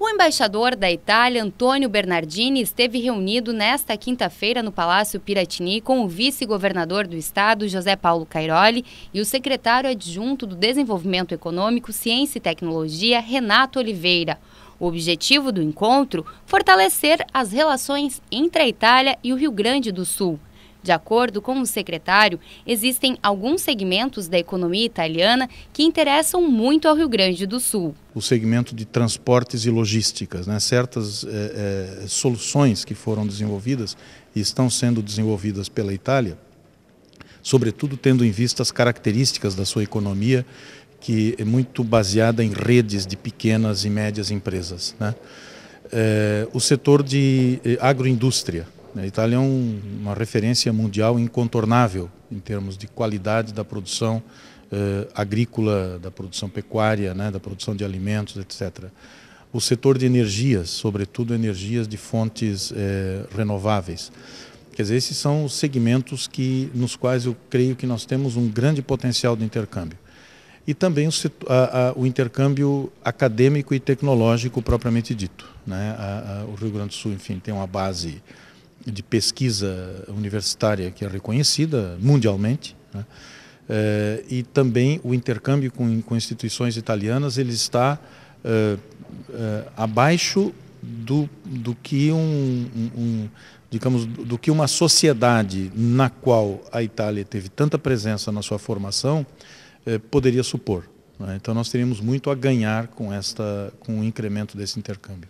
O embaixador da Itália, Antônio Bernardini, esteve reunido nesta quinta-feira no Palácio Piratini com o vice-governador do estado, José Paulo Cairoli, e o secretário adjunto do Desenvolvimento Econômico, Ciência e Tecnologia, Renato Oliveira. O objetivo do encontro, fortalecer as relações entre a Itália e o Rio Grande do Sul. De acordo com o secretário, existem alguns segmentos da economia italiana que interessam muito ao Rio Grande do Sul. O segmento de transportes e logísticas, né? certas é, é, soluções que foram desenvolvidas e estão sendo desenvolvidas pela Itália, sobretudo tendo em vista as características da sua economia, que é muito baseada em redes de pequenas e médias empresas. Né? É, o setor de agroindústria, né? A Itália é um, uma referência mundial incontornável em termos de qualidade da produção eh, agrícola, da produção pecuária, né, da produção de alimentos, etc. O setor de energias, sobretudo energias de fontes eh, renováveis. Quer dizer, esses são os segmentos que, nos quais eu creio que nós temos um grande potencial de intercâmbio e também o, a, a, o, intercâmbio acadêmico e tecnológico propriamente dito. Né? A, o Rio Grande do Sul, enfim, tem uma base de pesquisa universitária que é reconhecida mundialmente, né? Eh, e também o intercâmbio com, com instituições italianas ele está eh, eh, abaixo do, do que um, um, um, digamos do que uma sociedade na qual a Itália teve tanta presença na sua formação poderia supor. Né? Então nós teríamos muito a ganhar com esta com o incremento desse intercâmbio.